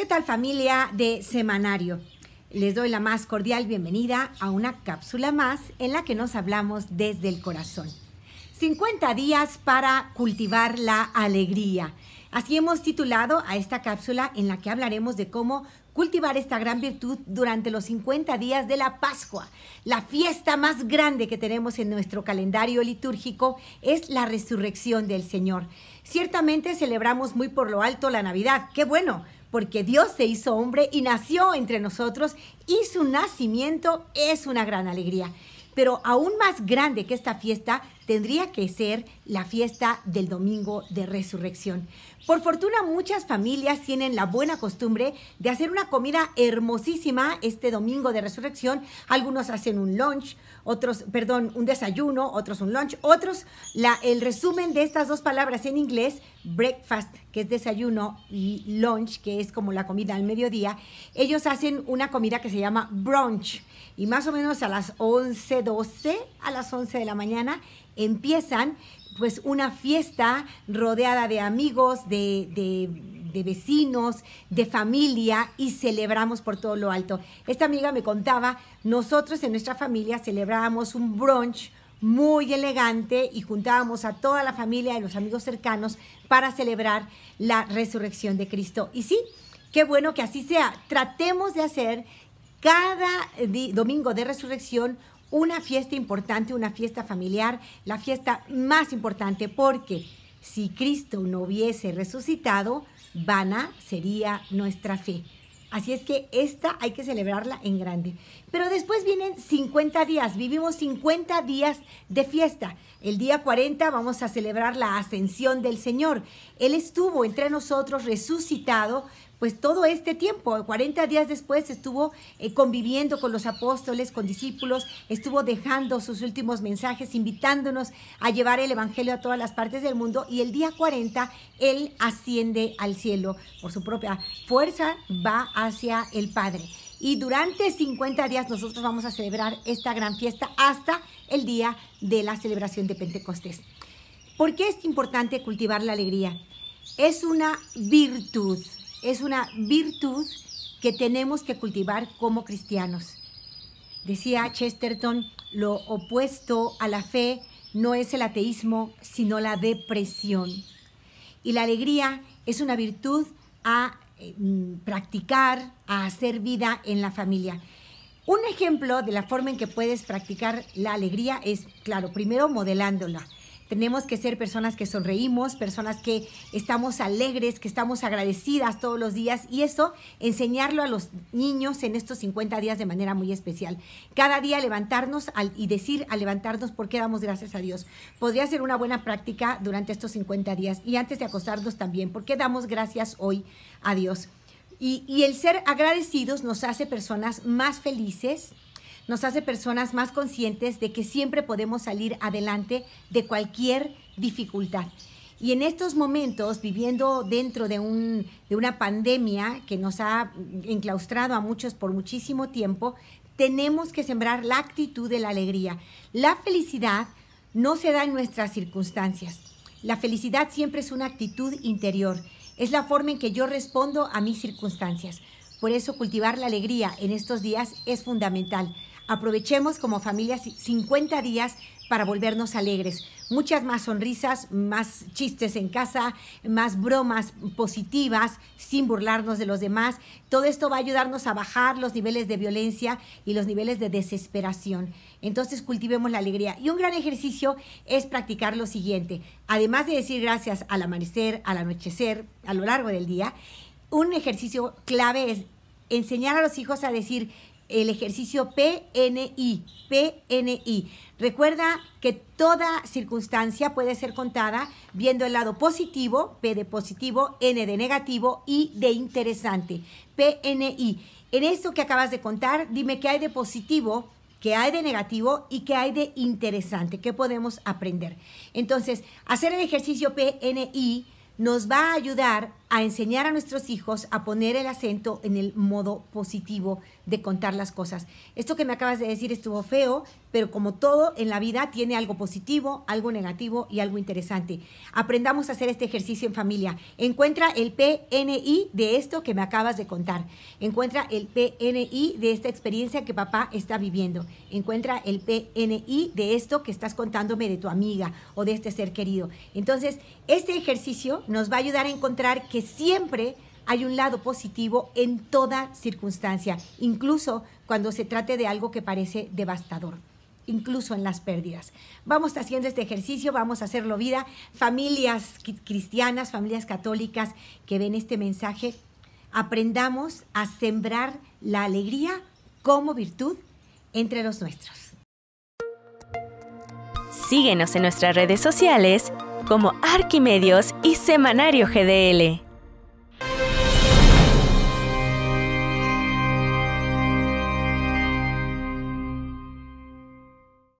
¿Qué tal familia de Semanario? Les doy la más cordial bienvenida a una cápsula más en la que nos hablamos desde el corazón. 50 días para cultivar la alegría. Así hemos titulado a esta cápsula en la que hablaremos de cómo cultivar esta gran virtud durante los 50 días de la Pascua. La fiesta más grande que tenemos en nuestro calendario litúrgico es la resurrección del Señor. Ciertamente celebramos muy por lo alto la Navidad, qué bueno, porque Dios se hizo hombre y nació entre nosotros y su nacimiento es una gran alegría. Pero aún más grande que esta fiesta tendría que ser la fiesta del domingo de resurrección. Por fortuna muchas familias tienen la buena costumbre de hacer una comida hermosísima este domingo de resurrección. Algunos hacen un lunch, otros, perdón, un desayuno, otros un lunch, otros la, el resumen de estas dos palabras en inglés, breakfast, que es desayuno, y lunch, que es como la comida al mediodía. Ellos hacen una comida que se llama brunch y más o menos a las 11, 12, a las 11 de la mañana empiezan pues una fiesta rodeada de amigos, de, vecinos, de familia y celebramos por todo lo alto. Esta amiga me contaba, nosotros en nuestra familia celebrábamos un brunch muy elegante y juntábamos a toda la familia y los amigos cercanos para celebrar la resurrección de Cristo. Y sí, qué bueno que así sea. Tratemos de hacer cada domingo de resurrección una fiesta importante, una fiesta familiar, la fiesta más importante, porque si Cristo no hubiese resucitado, vana sería nuestra fe. Así es que esta hay que celebrarla en grande. Pero después vienen 50 días, vivimos 50 días de fiesta. El día 40 vamos a celebrar la ascensión del Señor. Él estuvo entre nosotros resucitado pues todo este tiempo, 40 días después estuvo eh, conviviendo con los apóstoles, con discípulos, estuvo dejando sus últimos mensajes, invitándonos a llevar el Evangelio a todas las partes del mundo y el día 40 Él asciende al cielo por su propia fuerza, va hacia el Padre. Y durante 50 días nosotros vamos a celebrar esta gran fiesta hasta el día de la celebración de Pentecostés. ¿Por qué es importante cultivar la alegría? Es una virtud es una virtud que tenemos que cultivar como cristianos. Decía Chesterton, lo opuesto a la fe no es el ateísmo, sino la depresión. Y la alegría es una virtud a eh, mm, practicar, a hacer vida en la familia. Un ejemplo de la forma en que puedes practicar la alegría es, claro, primero modelándola tenemos que ser personas que sonreímos, personas que estamos alegres, que estamos agradecidas todos los días y eso enseñarlo a los niños en estos 50 días de manera muy especial. Cada día levantarnos y decir a levantarnos por qué damos gracias a Dios. Podría ser una buena práctica durante estos 50 días y antes de acostarnos también, por qué damos gracias hoy a Dios. Y, y el ser agradecidos nos hace personas más felices, nos hace personas más conscientes de que siempre podemos salir adelante de cualquier dificultad. Y en estos momentos, viviendo dentro de, de una pandemia que nos ha enclaustrado a muchos por muchísimo tiempo, tenemos que sembrar la actitud de la alegría. La felicidad no se da en nuestras circunstancias. La felicidad siempre es una actitud interior. Es la forma en que yo respondo a mis circunstancias. Por eso cultivar la alegría en estos días es fundamental aprovechemos como familia 50 días para volvernos alegres. Muchas más sonrisas, más chistes en casa, más bromas positivas, sin burlarnos de los demás. Todo esto va a ayudarnos a bajar los niveles de violencia y los niveles de desesperación. Entonces cultivemos la alegría. Y un gran ejercicio es practicar lo siguiente. Además de decir gracias al amanecer, al anochecer, a lo largo del día, un ejercicio clave es enseñar a los hijos a decir el ejercicio PNI, PNI. Recuerda que toda circunstancia puede ser contada viendo el lado positivo, P de positivo, N de negativo y de interesante, PNI. En esto que acabas de contar, dime qué hay de positivo, qué hay de negativo y qué hay de interesante, qué podemos aprender. Entonces, hacer el ejercicio PNI nos va a ayudar a enseñar a nuestros hijos a poner el acento en el modo positivo de contar las cosas. Esto que me acabas de decir estuvo feo, pero como todo en la vida tiene algo positivo, algo negativo y algo interesante. Aprendamos a hacer este ejercicio en familia. Encuentra el PNI de esto que me acabas de contar. Encuentra el PNI de esta experiencia que papá está viviendo. Encuentra el PNI de esto que estás contándome de tu amiga o de este ser querido. Entonces, este ejercicio nos va a ayudar a encontrar que siempre hay un lado positivo en toda circunstancia, incluso cuando se trate de algo que parece devastador incluso en las pérdidas. Vamos haciendo este ejercicio, vamos a hacerlo vida. Familias cristianas, familias católicas que ven este mensaje, aprendamos a sembrar la alegría como virtud entre los nuestros. Síguenos en nuestras redes sociales como Arquimedios y Semanario GDL.